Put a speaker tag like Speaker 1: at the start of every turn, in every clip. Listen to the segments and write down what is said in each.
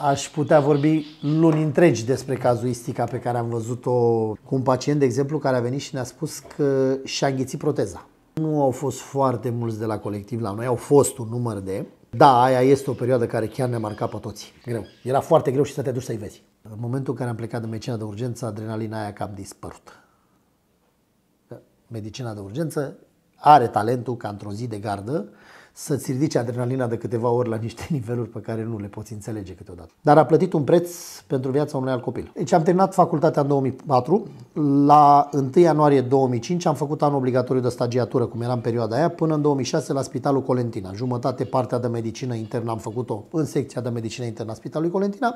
Speaker 1: Aș putea vorbi luni întregi despre cazuistica pe care am văzut-o cu un pacient, de exemplu, care a venit și ne-a spus că și-a înghițit proteza. Nu au fost foarte mulți de la colectiv la noi, au fost un număr de. Da, aia este o perioadă care chiar ne-a marcat pe toți. Greu. Era foarte greu și să te duci să-i vezi. În momentul în care am plecat de medicina de urgență, adrenalina aia cam dispărut. Medicina de urgență are talentul ca într-o zi de gardă să-ți ridici adrenalina de câteva ori la niște niveluri pe care nu le poți înțelege câteodată. Dar a plătit un preț pentru viața unui alt copil. Deci am terminat facultatea în 2004. La 1 ianuarie 2005 am făcut anul obligatoriu de stagiatură, cum era în perioada aia, până în 2006 la Spitalul Colentina. Jumătate partea de medicină internă am făcut-o în secția de medicină internă a Spitalului Colentina,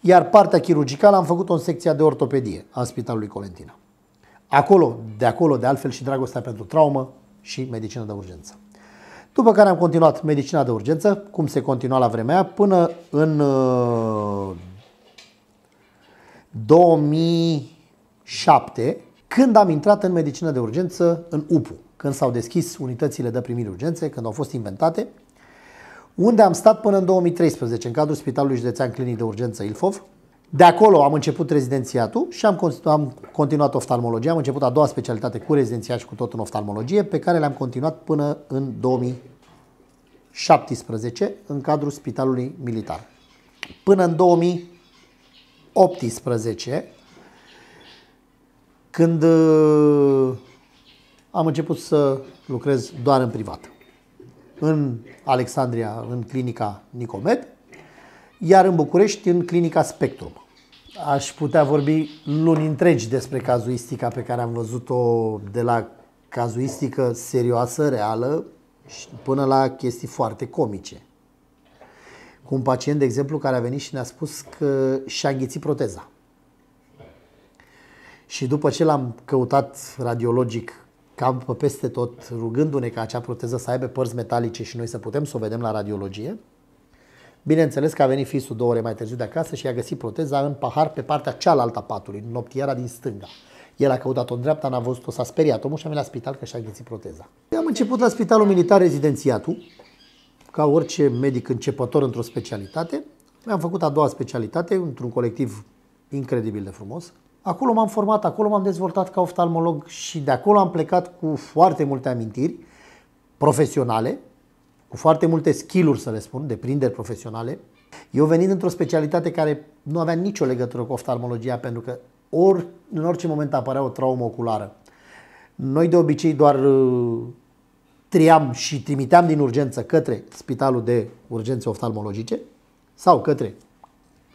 Speaker 1: iar partea chirurgicală am făcut-o în secția de ortopedie a Spitalului Colentina. Acolo, de acolo, de altfel și dragostea pentru traumă și medicină de urgență. După care am continuat medicina de urgență, cum se continua la vremea aia, până în 2007, uh, când am intrat în medicină de urgență în UPU, când s-au deschis unitățile de primire urgențe, când au fost inventate, unde am stat până în 2013, în cadrul Spitalului Județean Clinic de Urgență Ilfov, de acolo am început rezidențiatul și am, am continuat oftalmologia. Am început a doua specialitate cu rezidențiat și cu tot în oftalmologie, pe care le-am continuat până în 2017 în cadrul Spitalului Militar. Până în 2018, când uh, am început să lucrez doar în privat. În Alexandria, în clinica Nicomed, iar în București, în clinica Spectrum. Aș putea vorbi luni întregi despre cazuistica pe care am văzut-o de la cazuistică serioasă, reală, până la chestii foarte comice. Cu un pacient, de exemplu, care a venit și ne-a spus că și-a înghițit proteza. Și după ce l-am căutat radiologic cam peste tot, rugându-ne ca acea proteză să aibă părți metalice și noi să putem să o vedem la radiologie, Bineînțeles că a venit fisul două ore mai târziu de acasă și i-a găsit proteza în pahar pe partea cealaltă a patului, în noptiera din stânga. El a căutat-o în dreapta, n-a văzut-o, s-a speriat omul și a venit la spital că și-a găsit proteza. Eu am început la Spitalul Militar Rezidențiatul, ca orice medic începător într-o specialitate. Mi-am făcut a doua specialitate într-un colectiv incredibil de frumos. Acolo m-am format, acolo m-am dezvoltat ca oftalmolog și de acolo am plecat cu foarte multe amintiri profesionale, cu foarte multe skill-uri, să le spun, de prinderi profesionale. Eu venind într-o specialitate care nu avea nicio legătură cu oftalmologia, pentru că ori, în orice moment apărea o traumă oculară. Noi de obicei doar uh, triam și trimiteam din urgență către spitalul de urgențe oftalmologice sau către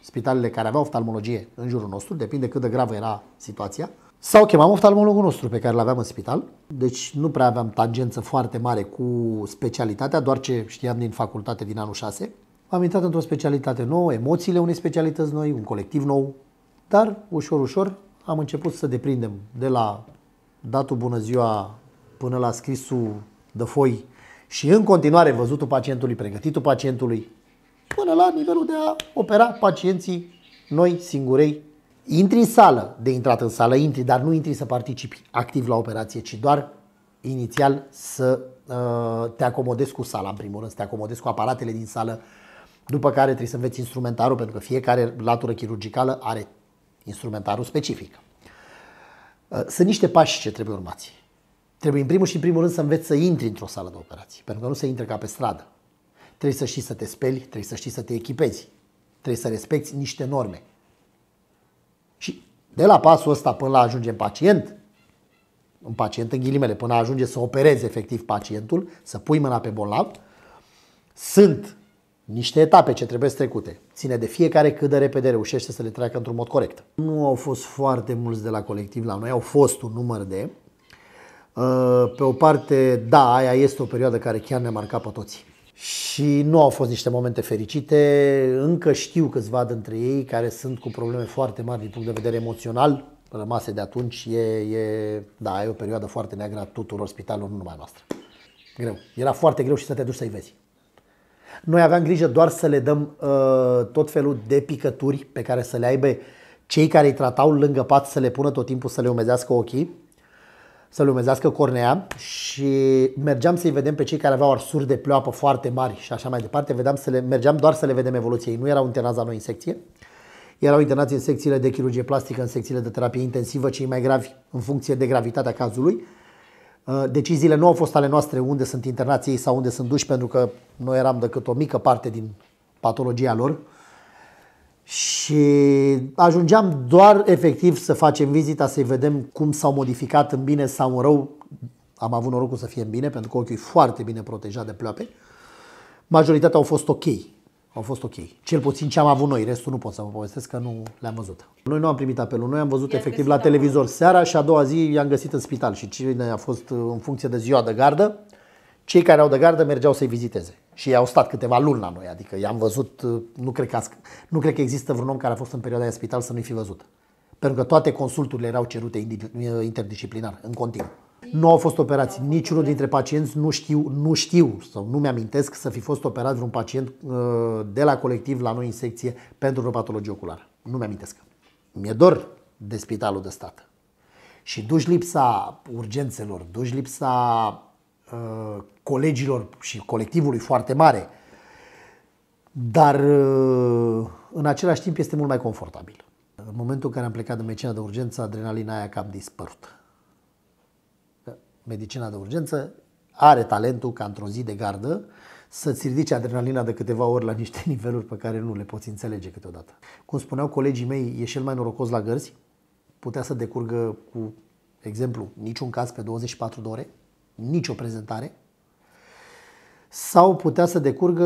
Speaker 1: spitalele care aveau oftalmologie în jurul nostru, depinde cât de gravă era situația. Sau chemam oftalmologul nostru pe care l-aveam în spital, deci nu prea aveam tangență foarte mare cu specialitatea, doar ce știam din facultate din anul 6. Am intrat într-o specialitate nouă, emoțiile unei specialități noi, un colectiv nou, dar ușor, ușor am început să deprindem de la datul bună ziua până la scrisul de foi și în continuare văzutul pacientului, pregătitul pacientului, până la nivelul de a opera pacienții noi singurei Intri în sală, de intrat în sală intri, dar nu intri să participi activ la operație, ci doar inițial să uh, te acomodezi cu sala, în primul rând, să te acomodezi cu aparatele din sală, după care trebuie să înveți instrumentarul, pentru că fiecare latură chirurgicală are instrumentarul specific. Uh, sunt niște pași ce trebuie urmați. Trebuie în primul și în primul rând să înveți să intri într-o sală de operații, pentru că nu se intră ca pe stradă. Trebuie să știi să te speli, trebuie să știi să te echipezi, trebuie să respecti niște norme, de la pasul ăsta până la ajunge în pacient, un pacient în ghilimele, până ajunge să operezi efectiv pacientul, să pui mâna pe bolnav, sunt niște etape ce trebuie să trecute. Ține de fiecare cât de repede reușește să le treacă într-un mod corect. Nu au fost foarte mulți de la colectiv la noi, au fost un număr de. Pe o parte, da, aia este o perioadă care chiar ne-a marcat pe toții și nu au fost niște momente fericite. Încă știu câțiva dintre ei care sunt cu probleme foarte mari din punct de vedere emoțional, rămase de atunci. E, e, da, e o perioadă foarte neagră a tuturor spitalelor, nu numai noastră. Greu. Era foarte greu și să te duci să-i vezi. Noi aveam grijă doar să le dăm uh, tot felul de picături pe care să le aibă cei care îi tratau lângă pat să le pună tot timpul să le umezească ochii să lumezească cornea și mergeam să-i vedem pe cei care aveau arsuri de ploapă foarte mari și așa mai departe. Vedeam să le, mergeam doar să le vedem evoluție. Ei nu erau internați la noi în secție. Erau internați în secțiile de chirurgie plastică, în secțiile de terapie intensivă, cei mai gravi, în funcție de gravitatea cazului. Uh, deciziile nu au fost ale noastre unde sunt internații sau unde sunt duși, pentru că noi eram decât o mică parte din patologia lor și ajungeam doar efectiv să facem vizita, să-i vedem cum s-au modificat în bine sau în rău. Am avut norocul să fie în bine, pentru că ochiul e foarte bine protejat de ploape. Majoritatea au fost ok. Au fost ok. Cel puțin ce am avut noi, restul nu pot să vă povestesc că nu le-am văzut. Noi nu am primit apelul, noi am văzut I-am efectiv la televizor seara și a doua zi i-am găsit în spital și cine a fost în funcție de ziua de gardă, cei care au de gardă mergeau să-i viziteze. Și ei au stat câteva luni la noi, adică i-am văzut, uh, nu cred, că, nu cred că există vreun om care a fost în perioada de spital să nu-i fi văzut. Pentru că toate consulturile erau cerute uh, interdisciplinar, în continuu. Nu au fost operați. Niciunul dintre pacienți nu știu, nu știu sau nu mi-amintesc să fi fost operat vreun pacient uh, de la colectiv la noi în secție pentru o patologie oculară. Nu mi-amintesc. Mi-e dor de spitalul de stat. Și duci lipsa urgențelor, duci lipsa uh, colegilor și colectivului foarte mare, dar uh, în același timp este mult mai confortabil. În momentul în care am plecat de medicina de urgență, adrenalina aia cam dispărut. Medicina de urgență are talentul ca într-o zi de gardă să-ți ridice adrenalina de câteva ori la niște niveluri pe care nu le poți înțelege câteodată. Cum spuneau colegii mei, e cel mai norocos la gărzi, putea să decurgă cu exemplu, niciun caz pe 24 de ore, nicio prezentare, sau putea să decurgă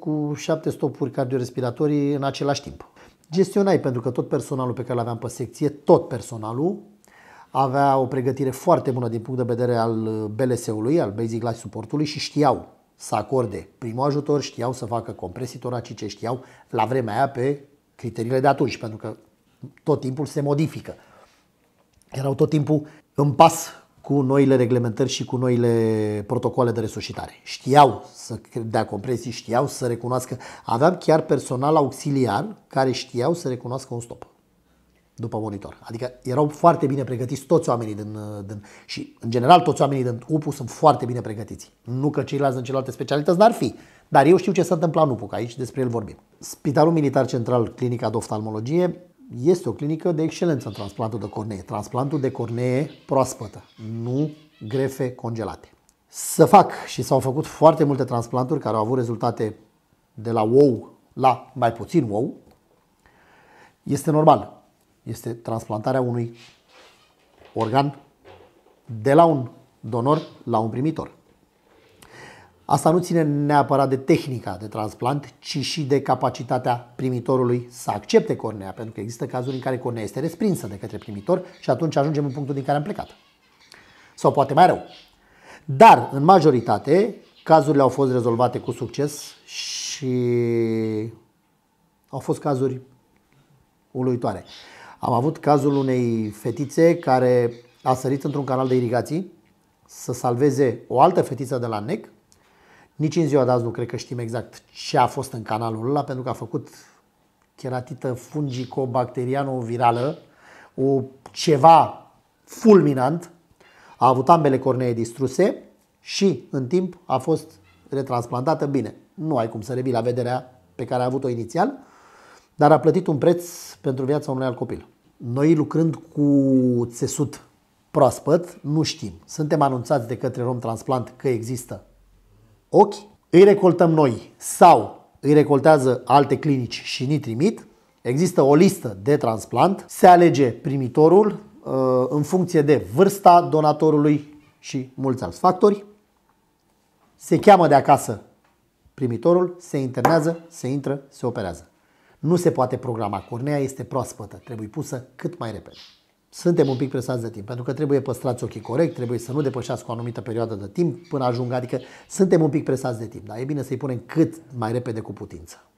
Speaker 1: cu șapte stopuri cardiorespiratorii în același timp. Gestionai pentru că tot personalul pe care l aveam pe secție, tot personalul, avea o pregătire foarte bună din punct de vedere al uh, BLS-ului, al Basic Life Supportului și știau să acorde primul ajutor, știau să facă compresii toracice, știau la vremea aia pe criteriile de atunci, pentru că tot timpul se modifică. Erau tot timpul în pas cu noile reglementări și cu noile protocoale de resuscitare. Știau să dea compresii, știau să recunoască. Aveam chiar personal auxiliar care știau să recunoască un stop după monitor. Adică erau foarte bine pregătiți toți oamenii din, din și în general toți oamenii din UPU sunt foarte bine pregătiți. Nu că ceilalți în celelalte specialități n-ar fi, dar eu știu ce se întâmplă în UPU, că aici despre el vorbim. Spitalul Militar Central Clinica de Oftalmologie este o clinică de excelență în transplantul de cornee. Transplantul de cornee proaspătă, nu grefe congelate. Să fac și s-au făcut foarte multe transplanturi care au avut rezultate de la wow la mai puțin wow. Este normal. Este transplantarea unui organ de la un donor la un primitor. Asta nu ține neapărat de tehnica de transplant, ci și de capacitatea primitorului să accepte cornea, pentru că există cazuri în care cornea este respinsă de către primitor și atunci ajungem în punctul din care am plecat. Sau poate mai rău. Dar, în majoritate, cazurile au fost rezolvate cu succes și au fost cazuri uluitoare. Am avut cazul unei fetițe care a sărit într-un canal de irigații să salveze o altă fetiță de la NEC nici în ziua de azi nu cred că știm exact ce a fost în canalul ăla, pentru că a făcut cheratită fungico-bacteriano-virală, o ceva fulminant, a avut ambele cornee distruse și în timp a fost retransplantată bine. Nu ai cum să revii la vederea pe care a avut-o inițial, dar a plătit un preț pentru viața unui alt copil. Noi lucrând cu țesut proaspăt, nu știm. Suntem anunțați de către Rom transplant că există ochi, îi recoltăm noi sau îi recoltează alte clinici și ni trimit. Există o listă de transplant, se alege primitorul uh, în funcție de vârsta donatorului și mulți alți factori. Se cheamă de acasă primitorul, se internează, se intră, se operează. Nu se poate programa. Cornea este proaspătă, trebuie pusă cât mai repede suntem un pic presați de timp, pentru că trebuie păstrați ochii corect, trebuie să nu depășească o anumită perioadă de timp până ajung, adică suntem un pic presați de timp, dar e bine să-i punem cât mai repede cu putință.